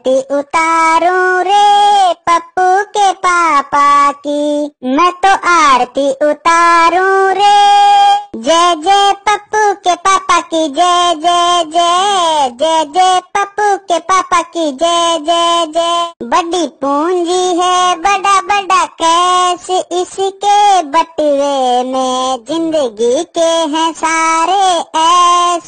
मिट्टी उतारूं रे पप्पू के पापा की मैं तो आरती उतारूं रे जय जय पप्पू के पापा की जय जय जय जय जय पप्पू के पापा की जय जय जय बड़ी पूंजी है बड़ा बड़ा कैश इसके बटुए में जिंदगी के हैं सारे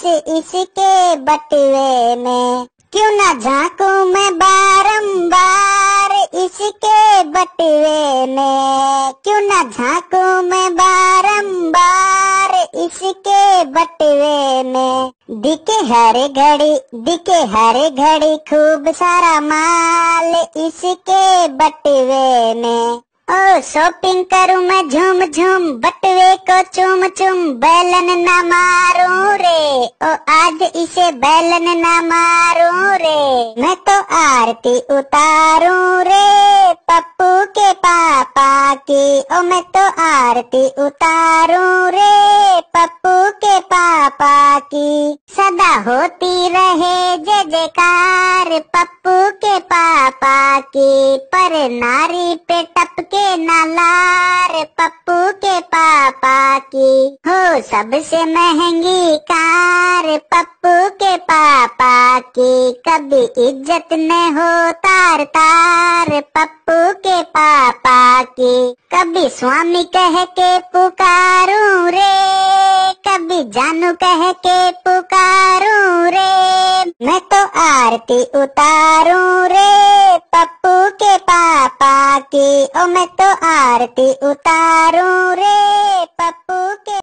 इस इसके बटवे में क्यों ना झांकू मैं बारंबार इसके बटवे में क्यों ना झांकू मैं बारंबार इसके बटवे में दिखे हर घड़ी दिखे हर घड़ी खूब सारा माल इसके बटवे में ओ शॉपिंग करूं मैं झूम झूम बटवे को चूम चूम बैलन न मारूं रे ओ आज इसे बैलन न मारूं रे मैं तो आरती उतारूं रे पप्पू के पापा की ओ मैं तो आरती उतारूं रे पप्पू के पापा की सदा होती रहे जय जयकार पप्पू पापा के पर नारी पे टपके ना पप्पू के पापा की हो सबसे महंगी कार पप्पू के पापा की कभी इज्जत न हो तार तार पप्पू के पापा की कभी स्वामी कह के पुकारू रे कभी जानू कह के पुकारू रे मैं आरती उतारू रे पप्पू के पापा की ओ मैं तो आरती उतारू रे पप्पू